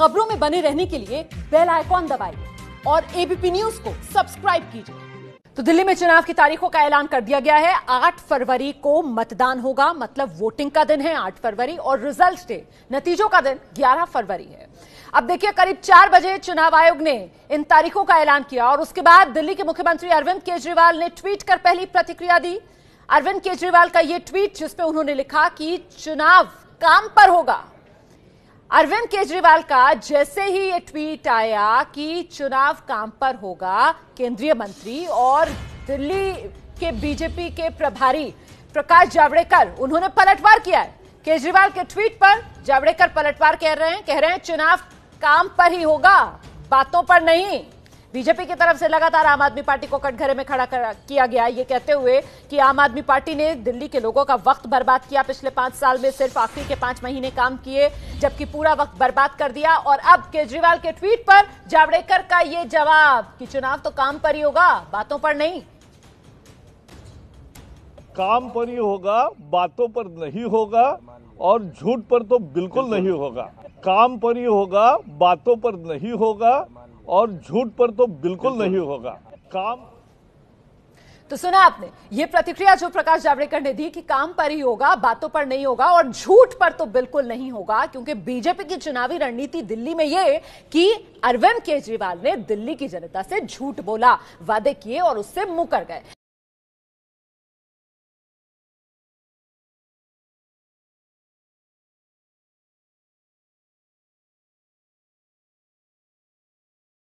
खबरों में बने रहने के लिए बेल आइकॉन दबाइए और एबीपी न्यूज को सब्सक्राइब कीजिए तो दिल्ली में चुनाव की तारीखों का ऐलान कर दिया गया है 8 फरवरी को मतदान होगा मतलब वोटिंग का दिन है 8 फरवरी और रिजल्ट डे नतीजों का दिन 11 फरवरी है अब देखिए करीब चार बजे चुनाव आयोग ने इन तारीखों का ऐलान किया और उसके बाद दिल्ली के मुख्यमंत्री अरविंद केजरीवाल ने ट्वीट कर पहली प्रतिक्रिया दी अरविंद केजरीवाल का यह ट्वीट जिसपे उन्होंने लिखा कि चुनाव काम पर होगा अरविंद केजरीवाल का जैसे ही ये ट्वीट आया कि चुनाव काम पर होगा केंद्रीय मंत्री और दिल्ली के बीजेपी के प्रभारी प्रकाश जावड़ेकर उन्होंने पलटवार किया है केजरीवाल के ट्वीट पर जावड़ेकर पलटवार कह रहे हैं कह रहे हैं चुनाव काम पर ही होगा बातों पर नहीं बीजेपी की तरफ से लगातार आम आदमी पार्टी को कटघरे में खड़ा कर, किया गया ये कहते हुए कि आम आदमी पार्टी ने दिल्ली के लोगों का वक्त बर्बाद किया पिछले पांच साल में सिर्फ आखिरी के पांच महीने काम किए जबकि पूरा वक्त बर्बाद कर दिया और अब केजरीवाल के ट्वीट पर जावड़ेकर का ये जवाब कि चुनाव तो काम पर ही होगा बातों पर नहीं काम पर ही होगा बातों पर नहीं होगा और झूठ पर तो बिल्कुल नहीं होगा काम पर ही होगा बातों पर नहीं होगा और झूठ पर तो बिल्कुल नहीं होगा काम तो सुना आपने ये प्रतिक्रिया जो प्रकाश जावड़ेकर ने दी कि काम पर ही होगा बातों पर नहीं होगा और झूठ पर तो बिल्कुल नहीं होगा क्योंकि बीजेपी की चुनावी रणनीति दिल्ली में ये कि अरविंद केजरीवाल ने दिल्ली की जनता से झूठ बोला वादे किए और उससे मुकर गए